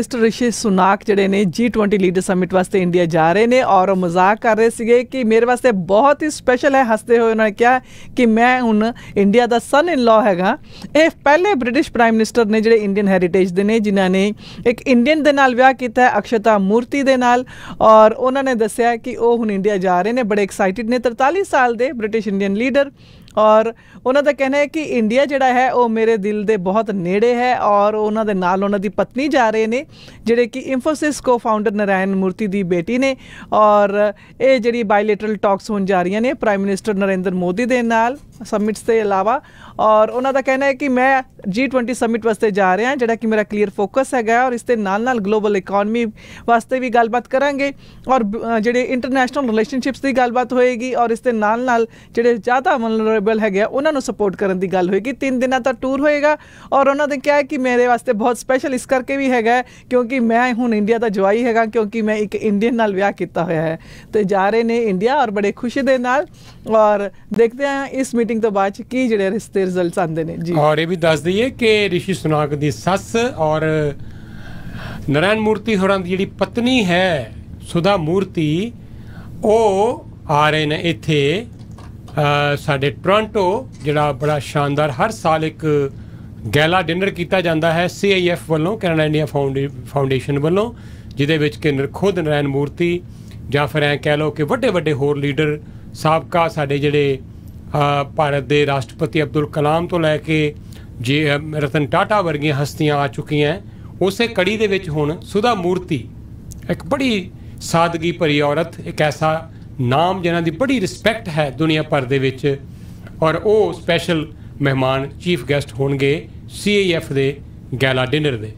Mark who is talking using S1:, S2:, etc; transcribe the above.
S1: ਇਸ ਰਿਸ਼ੀ ਸੁਨਾਕ ਜਿਹੜੇ ਨੇ G20 ਲੀਡਰ ਸਮਿਟ ਵਾਸਤੇ ਇੰਡੀਆ ਜਾ ਰਹੇ ਨੇ ਔਰ ਮਜ਼ਾਕ ਕਰ ਰਹੇ ਸੀਗੇ ਕਿ ਮੇਰੇ ਵਾਸਤੇ ਬਹੁਤ ਹੀ ਸਪੈਸ਼ਲ ਹੈ ਹੱਸਦੇ ਹੋਏ ਉਹਨਾਂ ਨੇ ਕਿਹਾ ਕਿ ਮੈਂ ਹੁਣ ਇੰਡੀਆ ਦਾ ਸਨ ਇਨ ਲਾ ਹੈਗਾ ਇਹ ਪਹਿਲੇ ਬ੍ਰਿਟਿਸ਼ ਪ੍ਰਾਈਮ ਮਿਨਿਸਟਰ ਨੇ ਜਿਹੜੇ ਇੰਡੀਅਨ ਹੈਰੀਟੇਜ ਦੇ ਨੇ ਜਿਨ੍ਹਾਂ ਨੇ ਇੱਕ ਇੰਡੀਅਨ ਦੇ ਨਾਲ ਵਿਆਹ ਕੀਤਾ ਹੈ ਅਕਸ਼ਤਾ ਮੂਰਤੀ ਦੇ ਨਾਲ ਔਰ ਉਹਨਾਂ ਨੇ ਦੱਸਿਆ ਕਿ ਉਹ ਹੁਣ ਇੰਡੀਆ ਜਾ ਰਹੇ ਨੇ ਬੜੇ ਐਕਸਾਈਟਿਡ ਨੇ 43 ਸਾਲ ਦੇ ਬ੍ਰਿਟਿਸ਼ ਇੰਡੀਅਨ ਲੀਡਰ ਔਰ ਉਹਨਾਂ ਦਾ ਕਹਿਣਾ ਹੈ ਕਿ ਇੰਡੀਆ ਜਿਹੜਾ ਹੈ ਉਹ ਮੇਰੇ ਦਿਲ ਦੇ ਬਹੁਤ ਨੇੜੇ ਹੈ ਔਰ ਉਹਨਾਂ ਦੇ ਨਾਲ ਉਹਨਾਂ ਦੀ ਪਤਨੀ ਜਾ ਰਹੇ ਨੇ ਜਿਹੜੇ ਕਿ ਇਨਫੋਸਿਸ ਕੋ-ਫਾਊਂਡਰ ਨਰਾਇਣ ਮੂਰਤੀ ਦੀ ਬੇਟੀ ਨੇ ਔਰ ਇਹ ਜਿਹੜੀ ਬਾਇਲੇਟਰਲ ਟਾਕਸ ਹੋਣ ਜਾ ਰਹੀਆਂ ਨੇ ਪ੍ਰਾਈਮ ਮਿਨਿਸਟਰ ਨਰਿੰਦਰ ਮੋਦੀ ਦੇ ਨਾਲ ਸਮਿਟਸ ਦੇ ਇਲਾਵਾ ਔਰ ਉਹਨਾਂ ਦਾ ਕਹਿਣਾ ਹੈ ਕਿ ਮੈਂ G20 ਸਮਿਟ ਵਾਸਤੇ ਜਾ ਰਿਹਾ ਹਾਂ ਜਿਹੜਾ ਕਿ ਮੇਰਾ ਕਲੀਅਰ ਫੋਕਸ ਹੈਗਾ ਔਰ ਇਸ ਦੇ ਨਾਲ-ਨਾਲ ਗਲੋਬਲ ਇਕਨੋਮੀ ਵਾਸਤੇ ਵੀ ਗੱਲਬਾਤ ਕਰਾਂਗੇ ਔਰ ਜਿਹੜੇ ਇੰਟਰਨੈਸ਼ਨਲ ਰਿਲੇਸ਼ਨਸ਼ਿਪਸ ਦੀ ਗੱਲਬਾਤ ਹੋਏਗੀ ਔਰ ਇਸ ਦੇ ਨਾਲ-ਨਾਲ ਜਿਹੜੇ ਜ਼ਿਆਦਾ ਵਲਨਰੇਬਲ ਹੈਗੇ ਉਹਨਾਂ ਨੂੰ ਸਪੋਰਟ ਕਰਨ ਦੀ ਗੱਲ ਹੋਏਗੀ 3 ਦਿਨਾਂ ਦਾ ਟੂਰ ਹੋਏਗਾ ਔਰ ਉਹਨਾਂ ਨੇ ਕਿਹਾ ਕਿ ਮੇਰੇ ਵਾਸਤੇ ਬਹੁਤ ਸਪੈਸ਼ਲ ਇਸ ਕਰਕੇ ਵੀ ਹੈਗਾ ਕਿਉਂਕਿ ਮੈਂ ਹੁਣ ਇੰਡੀਆ ਦਾ ਜਵਾਈ ਹੈਗਾ ਕਿਉਂਕਿ ਮੈਂ ਇੱਕ ਇੰਡੀਅਨ ਨਾਲ ਵਿਆਹ ਕੀਤਾ ਹੋਇਆ ਹੈ ਤੇ ਜਾ ਰਹੇ ਨੇ ਇੰਡੀਆ ਔਰ ਬੜੇ ਖੁਸ਼ੀ ਦੇ ਨਾਲ ਔਰ ਦੇਖਦੇ ਹਾਂ ਇਸ ਮੀਟਿੰਗ ਮੀਟਿੰਗ ਤੋਂ ਬਾਅਦ ਕੀ ਜਿਹੜੇ ਰਿਸ਼ਤੇ ਰਿਜ਼ਲਟਸ ਆਉਂਦੇ ਨੇ ਜੀ ਔਰ
S2: ਇਹ ਵੀ ਦੱਸ ਦਈਏ ਕਿ ਰਿਸ਼ੀ ਸੁਨਾਕ ਦੀ ਸੱਸ ਔਰ ਨਰਨ ਮੂਰਤੀ ਹੋਰਾਂ ਦੀ ਜਿਹੜੀ ਪਤਨੀ ਹੈ ਸੁਧਾ ਮੂਰਤੀ ਉਹ ਆ ਰਹੇ ਨੇ ਇੱਥੇ ਸਾਡੇ ਟੋਰਾਂਟੋ ਜਿਹੜਾ ਬੜਾ ਸ਼ਾਨਦਾਰ ਹਰ ਸਾਲ ਇੱਕ ਗੈਲਾ ਡਿਨਰ ਕੀਤਾ ਜਾਂਦਾ ਹੈ ਸੀਆਈਐਫ ਵੱਲੋਂ ਕੈਨੇਡਾ ਇੰਡੀਆ ਫਾਊਂਡੇਸ਼ਨ ਵੱਲੋਂ ਜਿਹਦੇ ਵਿੱਚ ਕਿ ਨਿਰਖੋਦ ਨਰਨ ਮੂਰਤੀ ਜਾਂ ਫਿਰ ਐ ਕਹਿ ਲਓ ਕਿ ਵੱਡੇ ਵੱਡੇ ਹੋਰ ਲੀਡਰ ਸਾਬਕਾ ਸਾਡੇ ਜਿਹੜੇ ਭਾਰਤ ਦੇ ਰਾਸ਼ਟਰਪਤੀ ਅਬਦੁਲ ਕਲਾਮ ਤੋਂ ਲੈ ਕੇ ਜੇ ਰਤਨ ਟਾਟਾ ਵਰਗੀਆਂ ਹਸਤੀਆਂ ਆ ਚੁੱਕੀਆਂ ਉਸੇ ਕੜੀ ਦੇ ਵਿੱਚ ਹੁਣ ਸੁਦਾ ਮੂਰਤੀ ਇੱਕ ਬੜੀ ਸਾਦਗੀ ਭਰੀ ਔਰਤ ਇੱਕ ਐਸਾ ਨਾਮ ਜਿਨ੍ਹਾਂ ਦੀ ਬੜੀ ਰਿਸਪੈਕਟ ਹੈ ਦੁਨੀਆ ਭਰ ਦੇ ਵਿੱਚ ਔਰ ਉਹ ਸਪੈਸ਼ਲ ਮਹਿਮਾਨ ਚੀਫ ਗੈਸਟ ਹੋਣਗੇ ਸੀਏਐਫ ਦੇ ਗੈਲਾ ਡਿਨਰ ਦੇ